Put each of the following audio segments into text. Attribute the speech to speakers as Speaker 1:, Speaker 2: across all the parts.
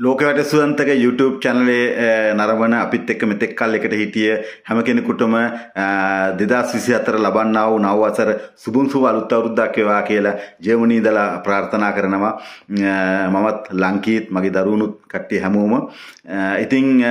Speaker 1: ලෝකවට සුවන්තක YouTube චැනලේ නරවන අපිත් එක්ක මෙතෙක් කල් එකට හිටිය හැම කෙනෙකුටම දෙදස් විසි අතර ලබන්නාව නව අසර සුබුන් සුව අලුත් අවරුද්දක්කවා කියලා ජෙවනීදලා ප්‍රාර්ථනා කරනවා මමත් ලංකීත් මගේ දරුණුත් කට්ටිය හැමෝම ඉතිං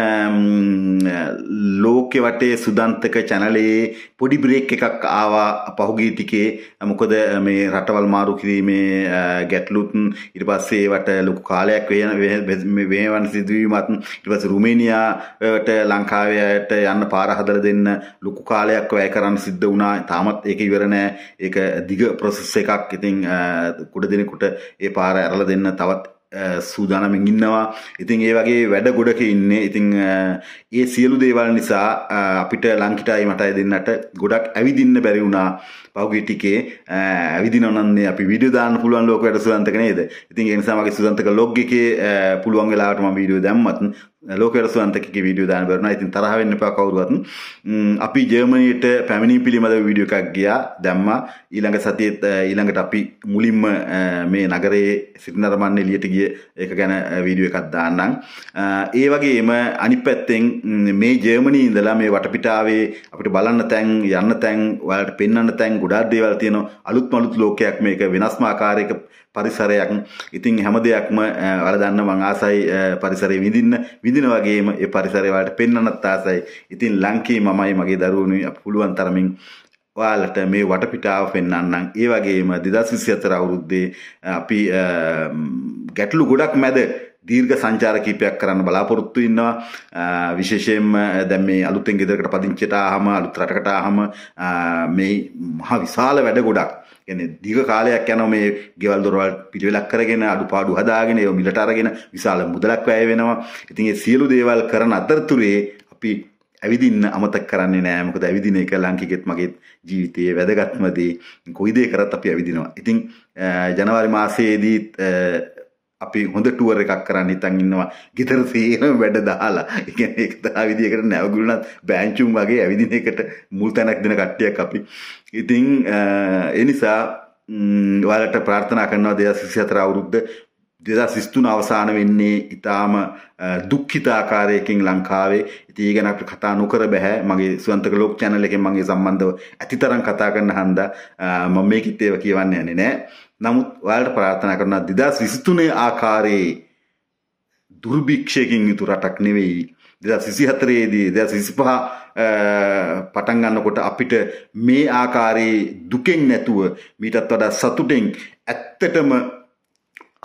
Speaker 1: ලෝකෙ වටේ සුදන්තක චැනලයේ පොඩි බ්‍රේක් එකක් ආවා පහුගීතිකේ මොකද මේ රටවල් මාරු කිරීමේ ගැටලුත් ඉට පස්සේ වට ලොකු කාලයක් වෙන මේ වේවන සිදුවීමත් ඊට පස්සේ රුමේනියාට ලංකාවට යන්න පාර හදලා දෙන්න ලොකු කාලයක් වැය කරන්න සිද්ධ වුණා. තාමත් ඒක ඉවර නෑ. ඒක දිග process එකක්. ඉතින් කුඩ දිනෙකට ඒ පාර ඇරලා දෙන්න තවත් සූදානමින් ඉන්නවා ඉතින් ඒ වගේ වැඩ ගොඩක ඉන්නේ ඉතිං ඒ සියලු දේවල් නිසා අපිට ලංකිටයි මටයි දෙන්නට ගොඩක් ඇවිදින්න බැරි වුණා පෞගිටිකේ ඇවිදිනොන්නේ අපි විඩදාන පුළුවන් ලෝක වැඩ සුදන්තක නේද ඉතින් එනිසාමගේ සුදන්තක ලොග්ගකේ පුළුවන් වෙලාටම වීඩියෝ දැම්මත් ලෝකරසුවන්තක විඩිය දාන බරන ඉතින් තරහවෙන්න එපා කවුරුවත් අපි ජර්මනීට පැමිණි පිළිබඳ වීඩියෝ එකක් ගියා දැම්ම ඊළඟ සතියත් ඊළඟට අපි මුලින්ම මේ නගරයේ සිටිනරමන්න එලියට ගිය එක ගැන වීඩියෝ එකක් දාන්නම් ඒ වගේම අනි පැත්තෙන් මේ ජර්මනී ඉඳලා මේ වටපිටාවේ අපිට බලන්න තැන් යන්න තැන් වලට පෙන්න්න තැන් ගොඩාක් දේවල් තියෙන අලුත් මලුත් ලෝකයක් මේක වෙනස්ම ආකාරයක පරිසරයක් ඉතින් හැම දෙයක්ම අර දන්න මං ආසයි පරිසරය විඳින්න විඳින වගේම ඒ පරිසරය ඔයාලට පෙන්වන්නත් ආසයි. ඉතින් ලංකේ මමයි මගේ දරුවනුයි අපි පුළුවන් තරමින් ඔයාලට මේ වටපිටාව පෙන්වන්නම්. ඒ වගේම 2024 අවුරුද්දේ අපි ගැටලු ගොඩක් මැද දීර්ඝ සංචාර කීපයක් කරන්න බලාපොරොත්තු ඉන්නවා විශේෂයෙන්ම දැන් මේ අලුතෙන් ගෙදරකට පදිංචිට ආවම අලුත් රටකට ආවම මේ මහ විශාල වැඩ ගොඩක් කියන්නේ දීර්ඝ කාලයක් යනවා මේ ගෙවල් දොරවල් පිළිවෙලක් කරගෙන අඩුපාඩු හදාගෙන ඒව මිලට අරගෙන විශාල මුදලක් වැය වෙනවා. ඉතින් මේ සියලු දේවල් කරන අතරතුරේ අපි ඇවිදින්න අමතක කරන්නේ නෑ මොකද ඇවිදින එක ලාංකිකෙත් මගේ ජීවිතයේ වැදගත්ම දේ කොයි දේ කරත් අපි ඇවිදිනවා. ඉතින් ජනවාරි මාසයේදී අපි හොඳ ටුවර් එකක් කරන්න හිතන් ඉන්නවා ගෙදර සේරම වැඩ දාලා ඒ කියන්නේ එක්තරා විදියකට නැවගුණනත් බෑන්චුම් වගේ ඇවිදින එකට මුල් තැනක් දෙන කට්ටියක් අපි ඉතින් ඒ නිසා ඔයාලට ප්‍රාර්ථනා කරනවා 2024 අවුරුද්ද දෙදස් ස්තුන අවසාන වෙන්නේ ඉතාම දුක්ඛිතාකාරයකින් ලංකාවේ ඉතින් ඒ ගැන අපිට කතා නොකර බෑ මගේ සුවන්තක ලෝක channel එකෙන් මගේ සම්බන්ධව ඇතිතරම් කතා කරන්න හන්දා මම මේකෙත් ඒව කියවන්න යන්නේ නෑ නමුත් ඔයාලට ප්‍රාර්ථනා කරනවා 2023 ආකාරයේ දුර්භික්ෂයකින් යුතු රටක් නෙවෙයි 2024ේදී 2025 පටන් ගන්නකොට අපිට මේ ආකාරයේ දුකෙන් නැතුව මීටත් වඩා සතුටෙන් ඇත්තටම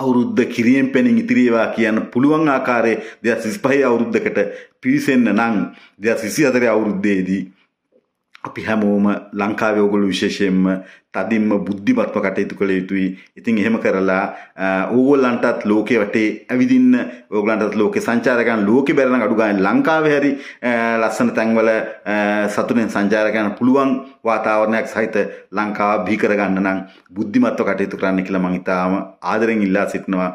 Speaker 1: අවුරුද්ද කිරියෙන් පැනින් ඉතිරියවා කියන්න පුළුවන් ආකාරයේ දෙයක් සිස්පහි අවුරුද්ධකට පිවිසෙන්න නං දෙයක් සිසි අතරය අවුරුද්දේදී අපි හැමෝම ලංකාවේ ඔගොල්ලෝ විශේෂයෙන්ම තදින්ම බුද්ධිමත්ව කටයුතු කළ යුතුයි. ඉතින් එහෙම කරලා ඕගොල්ලන්ටත් ලෝකේ වටේ ඇවිදින්න ඕගොල්ලන්ටත් ලෝකේ සංචාරකයන් ලෝකෙ බැරනම් අඩු ගානේ ලංකාවේ හරි ලස්සන තැන්වල සතුටෙන් සංචාරකයන් පුළුවන් වාතාවරණයක් සහිත ලංකාව බිහි කරගන්න නම් බුද්ධිමත්ව කටයුතු කරන්න කියලා මම ඉතාම ආදරෙන් ඉල්ලා සිටිනවා.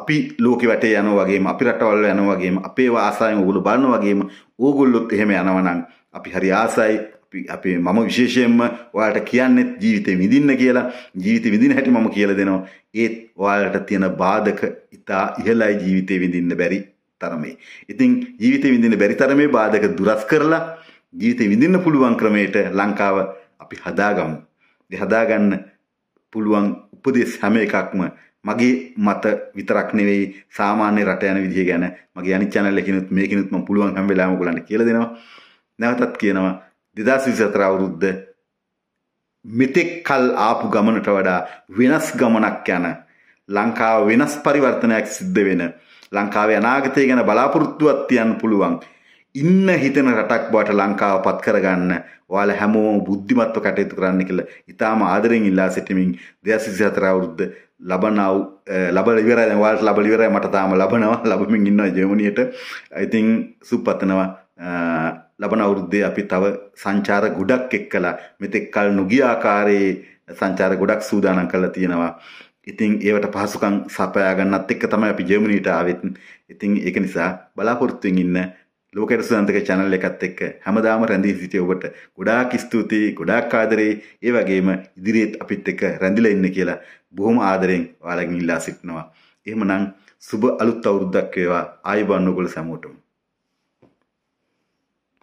Speaker 1: අපි ලෝකෙ වටේ යනවා වගේම අපි රටවල් යනවා වගේම අපේ ආසාවෙන් ඕගොල්ලෝ බලනවා වගේම ඕගොල්ලොත් එහෙම යනවා නම් අපි හරි ආසයි අපේ මම විශේෂයෙන්ම ඔයාලට කියන්නෙත් ජීවිතේ විඳින්න කියලා ජීවිතේ විඳින හැටි මම කියලා දෙනවා ඒත් ඔයාලට තියෙන බාධක ඉතා ඉහළයි ජීවිතේ විඳින්න බැරි තරමේ. ඉතින් ජීවිතේ විඳින්න බැරි තරමේ බාධක දුරස් කරලා ජීවිතේ විඳින්න පුළුවන් ක්‍රමයට ලංකාව අපි හදාගමු. ඒ හදාගන්න පුළුවන් උපදෙස් හැම එකක්ම මගේ මත විතරක් නෙවෙයි සාමාන්‍ය රට යන විදිහ ගැන මගේ අනිත් channel එකකිනුත් මේකිනුත් මම පුළුවන් හැම වෙලාවෙම ඔයගලන්ට කියලා දෙනවා. නැවතත් කියනවා දෙදාසිසතර අවුරුද්ද මෙතෙක් කල් ආපු ගමනට වඩා වෙනස් ගමනක් යන ලංකාව වෙනස් පරිවර්තනයක් සිද්ධ වෙන ලංකාවේ අනාගතය ගැන බලාපොරොත්තුවක් තියන්න පුළුවන් ඉන්න හිතන රටක් බවට ලංකාව පත් කරගන්න ඔයාලා හැමෝම බුද්ධිමත්ව කටයුතු කරන්න කියලා ඉතාම ආදරෙන් ඉල්ලා සිටිමින් 2024 අවුරුද්ද ලබනව ලබල ඉවරයි ඔයාලට ලබල ඉවරයි මට තාම ලබනවා ලබමින් ඉන්නවා ජර්මනියට ඉතින් සුපතනවා ලබන අවුරුද්දේ අපි තව සංචාර ගොඩක් එක් කළා. මෙතෙක් කල නොගිය ආකාරයේ සංචාර ගොඩක් සූදානම් කරලා තියෙනවා. ඉතින් ඒවට පහසුකම් සපයා ගන්නත් එක්ක තමයි අපි ජර්මනියට ආවෙත්. ඉතින් ඒක නිසා බලාපොරොත්තුෙන් ඉන්න ලෝකයට සුදන්තක channel එකත් එක්ක හැමදාම රැඳී සිටිය ඔබට ගොඩාක් ස්තුතියි, ගොඩාක් ආදරේ. ඒ වගේම ඉදිරියේත් අපිත් එක්ක රැඳිලා ඉන්න කියලා බොහොම ආදරෙන් ඔයාලගෙන් ඉල්ලා සිටිනවා. එහෙමනම් සුබ අලුත් අවුරුද්දක් වේවා. ආයුබෝවන් ඔයගොල්ලෝ සැමෝටම.